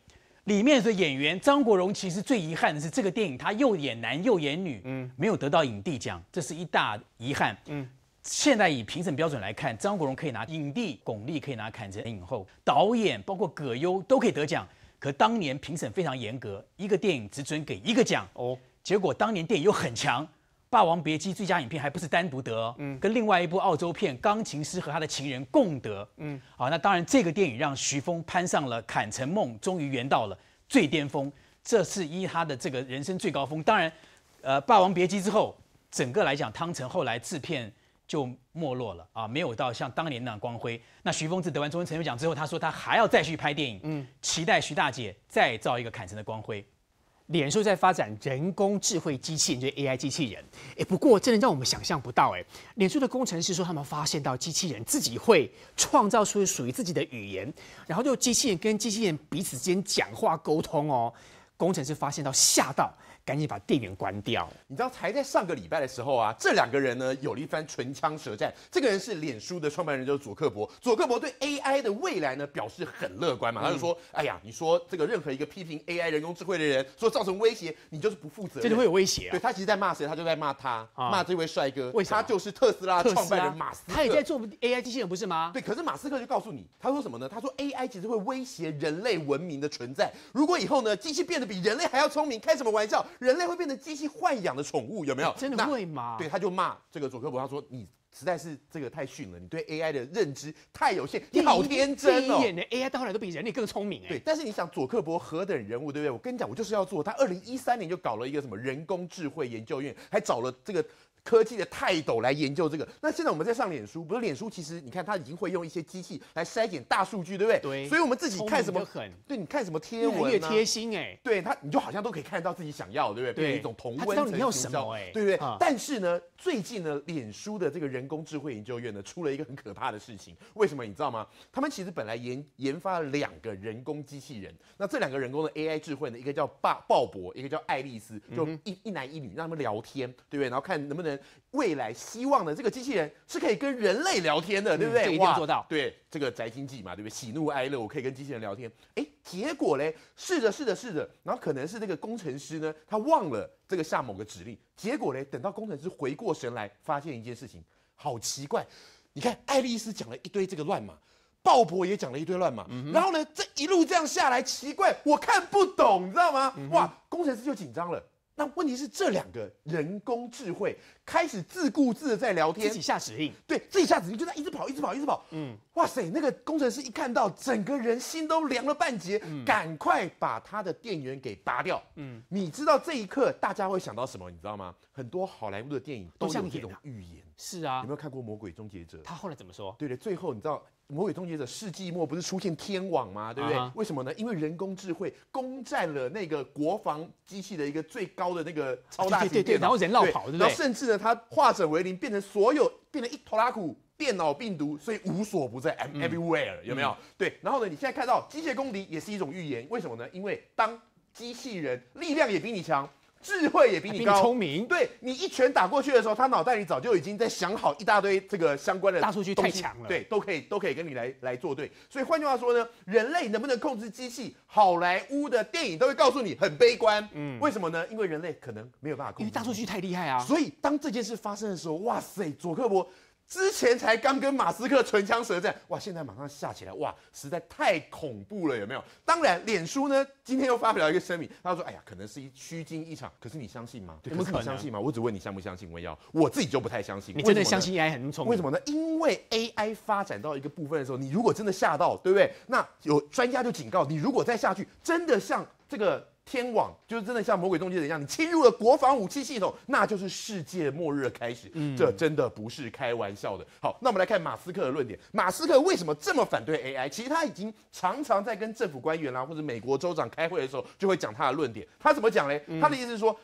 里面的演员张国荣，其实最遗憾的是这个电影，他又演男又演女，没有得到影帝奖，这是一大遗憾。嗯，现在以评审标准来看，张国荣可以拿影帝，巩俐可以拿影后，导演包括葛优都可以得奖。可当年评审非常严格，一个电影只准给一个奖。哦，结果当年电影又很强。《霸王别姬》最佳影片还不是单独得，嗯，跟另外一部澳洲片《钢琴师和他的情人》共得，嗯，好，那当然这个电影让徐峰攀上了坎城梦，终于圆到了最巅峰，这是依他的这个人生最高峰。当然，呃，《霸王别姬》之后，整个来讲，汤臣后来制片就没落了啊，没有到像当年那样光辉。那徐峰自得完终身成就奖之后，他说他还要再去拍电影，嗯，期待徐大姐再造一个坎城的光辉。脸书在发展人工智慧机器人，就 AI 机器人。哎，不过真的让我们想象不到。哎，脸书的工程师说，他们发现到机器人自己会创造出属于自己的语言，然后就机器人跟机器人彼此间讲话沟通哦。工程师发现到，吓到。赶紧把电源关掉。你知道，才在上个礼拜的时候啊，这两个人呢有了一番唇枪舌战。这个人是脸书的创办人，就是佐克伯。佐克伯对 AI 的未来呢表示很乐观嘛，他就说：哎呀，你说这个任何一个批评 AI 人工智慧的人，说造成威胁，你就是不负责任。这就会有威胁啊？对他其实，在骂谁？他就在骂他，骂这位帅哥。为他就是特斯拉创办人马斯克。他也在做 AI 机器人，不是吗？对，可是马斯克就告诉你，他说什么呢？他说 AI 其实会威胁人类文明的存在。如果以后呢，机器变得比人类还要聪明，开什么玩笑？人类会变成机器豢养的宠物，有没有？真的会吗？对，他就骂这个佐科博，他说你实在是这个太逊了，你对 AI 的认知太有限，你好天真哦！第一眼的 AI 当然都比人类更聪明哎。对，但是你想佐科博何等人物，对不对？我跟你讲，我就是要做，他二零一三年就搞了一个什么人工智慧研究院，还找了这个。科技的泰斗来研究这个。那现在我们在上脸书，不是脸书？其实你看，它已经会用一些机器来筛检大数据，对不对？对。所以，我们自己看什么？对，你看什么贴文啊？越贴心哎。对他，你就好像都可以看得到自己想要，对不对？对。一种同温层的寻找哎，对不对？但是呢，最近呢，脸书的这个人工智慧研究院呢，出了一个很可怕的事情。为什么你知道吗？他们其实本来研研发了两个人工机器人，那这两个人工的 AI 智慧呢，一个叫鲍鲍勃，一个叫爱丽丝，就一一男一女，让他们聊天，对不对？然后看能不能。未来希望的这个机器人是可以跟人类聊天的，对不对？一定要做到。对，这个宅经济嘛，对不对？喜怒哀乐我可以跟机器人聊天。哎，结果嘞，试着试着试着，然后可能是那个工程师呢，他忘了这个下某个指令。结果嘞，等到工程师回过神来，发现一件事情，好奇怪。你看，爱丽丝讲了一堆这个乱码，鲍勃也讲了一堆乱码，然后呢，这一路这样下来，奇怪，我看不懂，你知道吗？哇，工程师就紧张了。那问题是这两个人工智慧开始自顾自的在聊天，自己下指令，对，自己下指令就在一直跑，一直跑，一直跑。嗯，哇塞，那个工程师一看到，整个人心都凉了半截，赶快把他的电源给拔掉。嗯，你知道这一刻大家会想到什么？你知道吗？很多好莱坞的电影都有这种预言。是啊，有没有看过《魔鬼终结者》？他后来怎么说？对的，最后你知道。魔鬼终结者世纪末不是出现天网吗？对不对？为什么呢？因为人工智慧攻占了那个国防机器的一个最高的那个超大型电脑，然后人绕跑，对不对？甚至呢，它化整为零，变成所有变成一坨拉苦电脑病毒，所以无所不在，I'm everywhere，有没有？对，然后呢，你现在看到机械公敌也是一种预言，为什么呢？因为当机器人力量也比你强。智慧也比你高，聪明。对你一拳打过去的时候，他脑袋里早就已经在想好一大堆这个相关的。大数据太强了。对，都可以都可以跟你来来作对。所以换句话说呢，人类能不能控制机器？好莱坞的电影都会告诉你很悲观。嗯，为什么呢？因为人类可能没有办法控制。因为大数据太厉害啊！所以当这件事发生的时候，哇塞，佐克伯。之前才刚跟马斯克唇枪舌战，哇！现在马上下起来，哇！实在太恐怖了，有没有？当然，脸书呢，今天又发表一个声明，他说：“哎呀，可能是一虚惊一场。”可是你相信吗？怎么可能相信吗？我只问你相不相信？我要我自己就不太相信。你真的相信 AI 很聪明？为什么呢？因为 AI 发展到一个部分的时候，你如果真的吓到，对不对？那有专家就警告你，如果再下去，真的像这个。天网就是真的像魔鬼中介人一样，你侵入了国防武器系统，那就是世界末日的开始。嗯，这真的不是开玩笑的。好，那我们来看马斯克的论点。马斯克为什么这么反对 AI？其实他已经常常在跟政府官员啦或者美国州长开会的时候，就会讲他的论点。他怎么讲嘞？他的意思是说。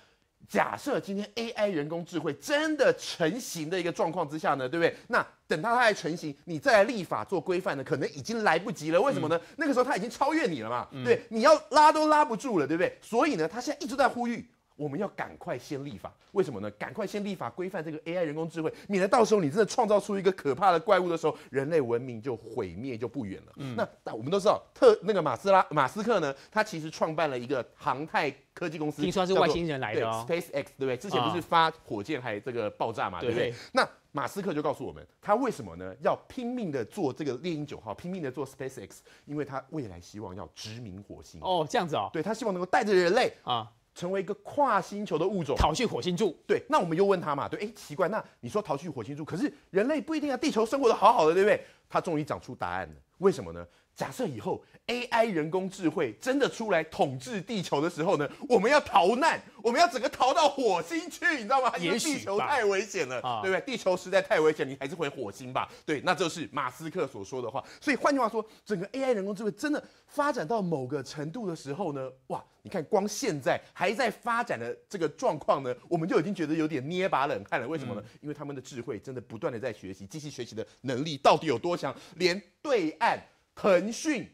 假设今天 AI 人工智慧真的成型的一个状况之下呢，对不对？那等到它来成型，你再来立法做规范呢，可能已经来不及了。为什么呢？那个时候它已经超越你了嘛，对，你要拉都拉不住了，对不对？所以呢，他现在一直在呼吁。我们要赶快先立法，为什么呢？赶快先立法规范这个 A I 人工智慧，免得到时候你真的创造出一个可怕的怪物的时候，人类文明就毁灭就不远了。嗯，那那我们都知道，特那个马斯拉马斯克呢，他其实创办了一个航太科技公司，听说是外星人来的 s p a c e X 对不对？之前不是发火箭还这个爆炸嘛，对不对？那马斯克就告诉我们，他为什么呢？要拼命的做这个猎鹰九号，拼命的做 Space X，因为他未来希望要殖民火星。哦，这样子哦，对他希望能够带着人类啊。成为一个跨星球的物种，逃去火星住。对，那我们又问他嘛，对，哎，奇怪，那你说逃去火星住，可是人类不一定要地球生活得好好的，对不对？他终于讲出答案了，为什么呢？假设以后 A I 人工智慧真的出来统治地球的时候呢，我们要逃难，我们要整个逃到火星去，你知道吗？因为地球太危险了，对不对？地球实在太危险，你还是回火星吧。对，那就是马斯克所说的话。所以换句话说，整个 A I 人工智慧真的发展到某个程度的时候呢，哇，你看光现在还在发展的这个状况呢，我们就已经觉得有点捏把冷汗了。为什么呢？因为他们的智慧真的不断的在学习，机器学习的能力到底有多强，连对岸。腾讯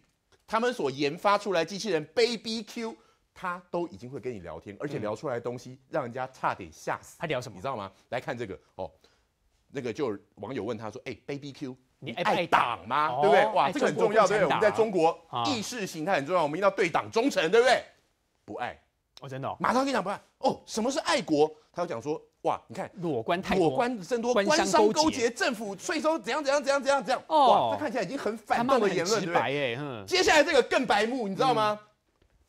他们所研发出来机器人 Baby Q，他都已经会跟你聊天，而且聊出来的东西让人家差点吓死。他聊什么？你知道吗？来看这个哦，那个就网友问他说：“哎，Baby Q，你爱党吗？对不对？哇，这个很重要，对不对？我们在中国意识形态很重要，我们一定要对党忠诚，对不对？不爱，哦，真的马上跟你讲不爱哦。什么是爱国？他讲说。”哇，你看裸官太多，官商勾结，政府税收怎样怎样怎样怎样怎样，哇，这看起来已经很反动的言论，对不对？接下来这个更白目，你知道吗？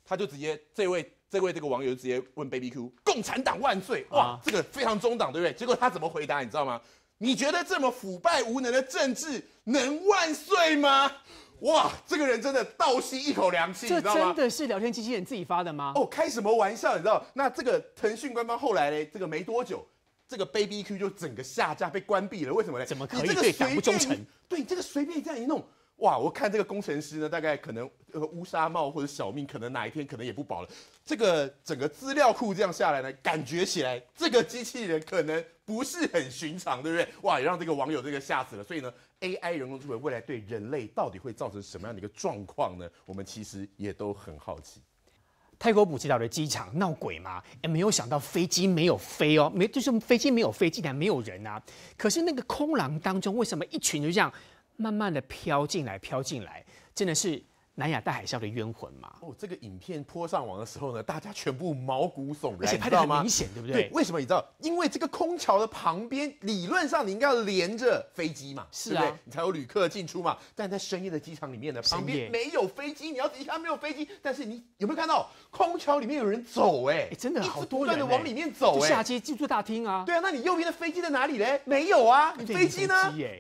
他就直接这位这位这个网友直接问 Baby Q：“ 共产党万岁！”哇，这个非常中党，对不对？结果他怎么回答？你知道吗？你觉得这么腐败无能的政治能万岁吗？哇，这个人真的倒吸一口凉气，这真的是聊天机器人自己发的吗？哦，开什么玩笑，你知道？那这个腾讯官方后来呢？这个没多久，这个 Baby Q 就整个下架被关闭了，为什么呢？怎么可以对党不忠诚？对，这个随便这样一弄，哇，我看这个工程师呢，大概可能乌纱帽或者小命，可能哪一天可能也不保了。这个整个资料库这样下来呢，感觉起来这个机器人可能不是很寻常，对不对？哇，也让这个网友这个吓死了，所以呢。AI 人工智能未来对人类到底会造成什么样的一个状况呢？我们其实也都很好奇。泰国普吉岛的机场闹鬼吗？哎，没有想到飞机没有飞哦，没就是飞机没有飞，竟然没有人啊！可是那个空廊当中，为什么一群就这样慢慢的飘进来，飘进来，真的是。南亚大海啸的冤魂嘛？哦，这个影片播上网的时候呢，大家全部毛骨悚然，而且拍的很明显，对不对？对。为什么你知道？因为这个空桥的旁边，理论上你应该要连着飞机嘛，是不对？你才有旅客进出嘛。但在深夜的机场里面呢，旁边没有飞机，你要一下没有飞机，但是你有没有看到空桥里面有人走？哎，真的，好多人往里面走，下机进出大厅啊。对啊，那你右边的飞机在哪里嘞？没有啊，你飞机呢？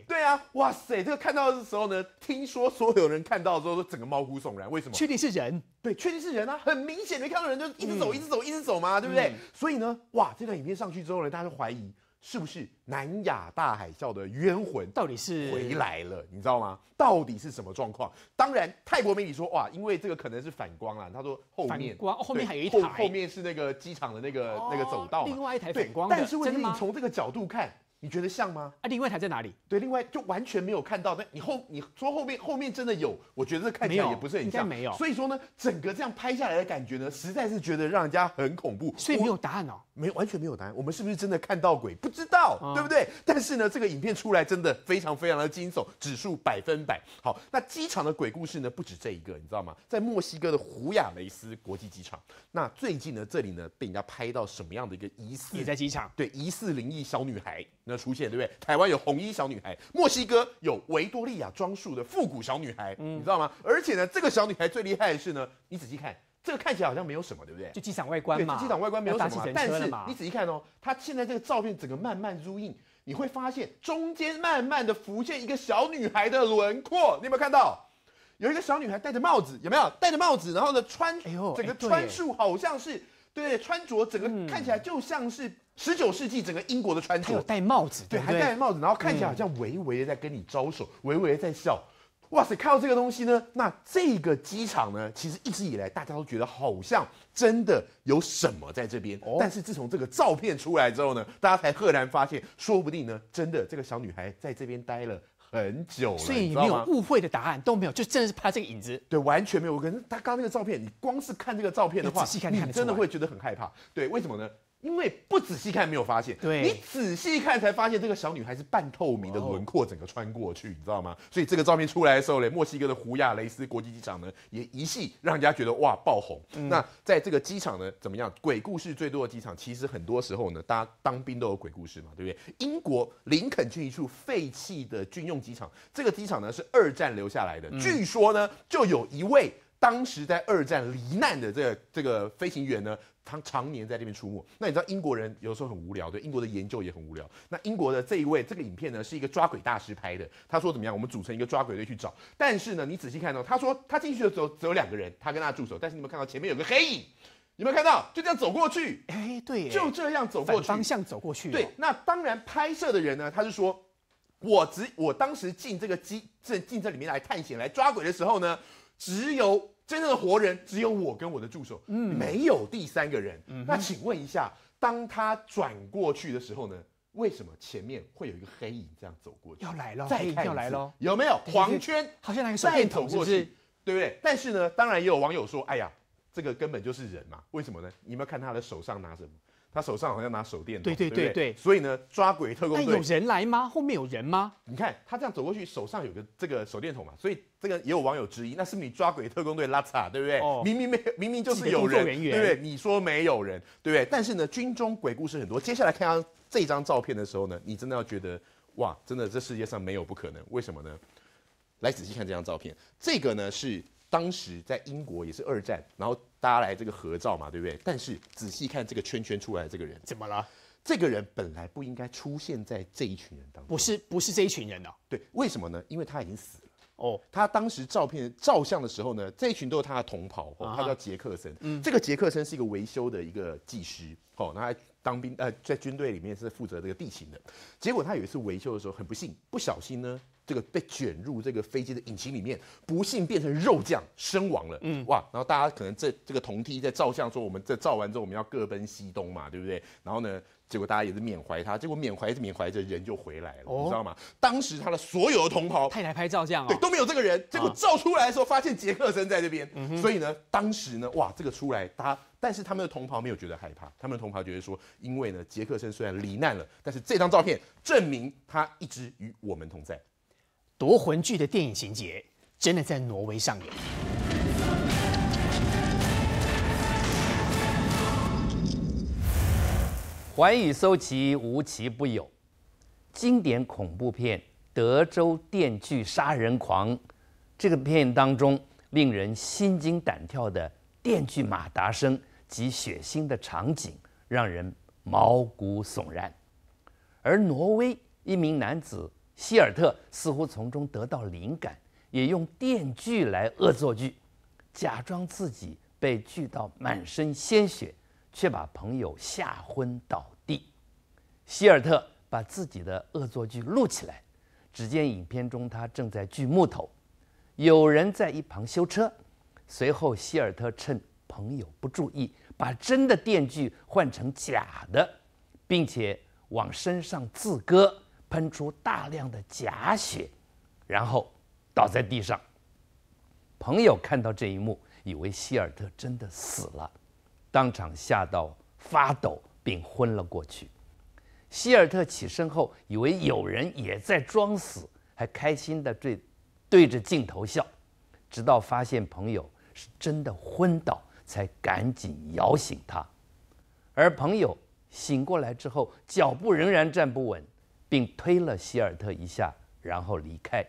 对啊，哇塞，这个看到的时候呢，听说所有人看到之后都整个毛。毛骨悚然，为什么？确定是人，对，确定是人啊，很明显，没看到人，就一直走，一直走，一直走嘛，对不对？所以呢，哇，这段影片上去之后呢，大家都怀疑是不是南亚大海啸的冤魂到底是回来了，你知道吗？到底是什么状况？当然，泰国媒体说哇，因为这个可能是反光啊，他说后面反光，后面还有一台，后面是那个机场的那个那个走道，另外一台反光但是为什你从这个角度看？你觉得像吗？啊，另外一台在哪里？对，另外就完全没有看到。那你后你说后面后面真的有，我觉得看起来也不是很像，没有。所以说呢，整个这样拍下来的感觉呢，实在是觉得让人家很恐怖。所以没有答案哦。没，完全没有答案。我们是不是真的看到鬼？不知道，对不对？但是呢，这个影片出来真的非常非常的惊悚，指数百分百。好，那机场的鬼故事呢，不止这一个，你知道吗？在墨西哥的胡亚雷斯国际机场，那最近呢，这里呢被人家拍到什么样的一个疑似？也在机场，对，疑似灵异小女孩那出现，对不对？台湾有红衣小女孩，墨西哥有维多利亚装束的复古小女孩，嗯，你知道吗？而且呢，这个小女孩最厉害的是呢，你仔细看。这个看起来好像没有什么，对不对？就机场外观嘛。机场外观没有什么。但是你仔细看哦，它现在这个照片整个慢慢入印，你会发现中间慢慢的浮现一个小女孩的轮廓。你有没有看到？有一个小女孩戴着帽子，有没有戴着帽子？然后呢穿，哎呦，整个穿束好像是，对对，穿着整个看起来就像是十九世纪整个英国的穿着。他有戴帽子，对，还戴帽子，然后看起来好像微微在跟你招手，微微在笑。哇塞，看到这个东西呢，那这个机场呢，其实一直以来大家都觉得好像真的有什么在这边，但是自从这个照片出来之后呢，大家才赫然发现，说不定呢，真的这个小女孩在这边待了很久了。所以没有误会的答案都没有，就真的是怕这个影子。对，完全没有。可是他刚那个照片，你光是看这个照片的话，仔细看看真的会觉得很害怕。对，为什么呢？因为不仔细看没有发现，你仔细看才发现这个小女孩是半透明的轮廓，整个穿过去，你知道吗？所以这个照片出来的时候呢，墨西哥的胡亚雷斯国际机场呢也一系让人家觉得哇爆红。那在这个机场呢，怎么样？鬼故事最多的机场，其实很多时候呢，大家当兵都有鬼故事嘛，对不对？英国林肯郡一处废弃的军用机场，这个机场呢是二战留下来的，据说呢就有一位当时在二战罹难的这这个飞行员呢。他常年在这边出没。那你知道英国人有时候很无聊对英国的研究也很无聊。那英国的这一位，这个影片呢是一个抓鬼大师拍的。他说怎么样？我们组成一个抓鬼队去找。但是呢，你仔细看到，他说他进去的时候只有两个人，他跟他助手。但是你有有看到前面有个黑影？有没有看到？就这样走过去。哎，对，就这样走过去，方向走过去。对，那当然拍摄的人呢，他是说，我只我当时进这个机这进这里面来探险来抓鬼的时候呢，只有。真正的活人只有我跟我的助手，嗯，没有第三个人。嗯，那请问一下，当他转过去的时候呢？为什么前面会有一个黑影这样走过去？要来了，再看来次，有没有黄圈？好像来，电筒过去，对不对？但是呢，当然也有网友说，哎呀，这个根本就是人嘛？为什么呢？你们看他的手上拿什么？他手上好像拿手电筒，对对对对，所以呢，抓鬼特工队有人来吗？后面有人吗？你看他这样走过去，手上有个这个手电筒嘛，所以这个也有网友质疑，那是不是抓鬼特工队拉扯，对不对？哦，明明没，明明就是有人，对不对？你说没有人，对不对？但是呢，军中鬼故事很多。接下来看这张照片的时候呢，你真的要觉得哇，真的这世界上没有不可能，为什么呢？来仔细看这张照片，这个呢是当时在英国也是二战，然后。大家来这个合照嘛，对不对？但是仔细看这个圈圈出来的这个人怎么了？这个人本来不应该出现在这一群人当中，不是不是这一群人啊。对，为什么呢？因为他已经死了哦。他当时照片照相的时候呢，这一群都是他的同袍哦。他叫杰克森，嗯，这个杰克森是一个维修的一个技师哦，那他当兵呃，在军队里面是负责这个地形的。结果他有一次维修的时候，很不幸，不小心呢。这个被卷入这个飞机的引擎里面，不幸变成肉酱身亡了。嗯，哇！然后大家可能这这个同梯在照相说，我们这照完之后我们要各奔西东嘛，对不对？然后呢，结果大家也是缅怀他，结果缅怀着缅怀着人就回来了，你知道吗？当时他的所有的同袍，太太拍照这样，对，都没有这个人。结果照出来的时候发现杰克森在这边，所以呢，当时呢，哇，这个出来，他但是他们的同袍没有觉得害怕，他们的同袍觉得说，因为呢，杰克森虽然罹难了，但是这张照片证明他一直与我们同在。夺魂剧的电影情节真的在挪威上演。寰宇搜奇无奇不有，经典恐怖片《德州电锯杀人狂》这个片当中令人心惊胆跳的电锯马达声及血腥的场景让人毛骨悚然，而挪威一名男子。希尔特似乎从中得到灵感，也用电锯来恶作剧，假装自己被锯到满身鲜血，却把朋友吓昏倒地。希尔特把自己的恶作剧录起来，只见影片中他正在锯木头，有人在一旁修车。随后，希尔特趁朋友不注意，把真的电锯换成假的，并且往身上自割。喷出大量的假血，然后倒在地上。朋友看到这一幕，以为希尔特真的死了，当场吓到发抖并昏了过去。希尔特起身后，以为有人也在装死，还开心的对对着镜头笑，直到发现朋友是真的昏倒，才赶紧摇醒他。而朋友醒过来之后，脚步仍然站不稳。并推了希尔特一下，然后离开。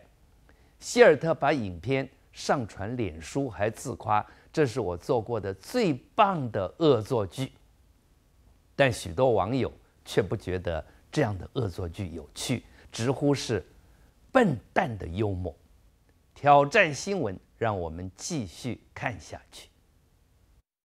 希尔特把影片上传脸书，还自夸：“这是我做过的最棒的恶作剧。”但许多网友却不觉得这样的恶作剧有趣，直呼是笨蛋的幽默。挑战新闻，让我们继续看下去。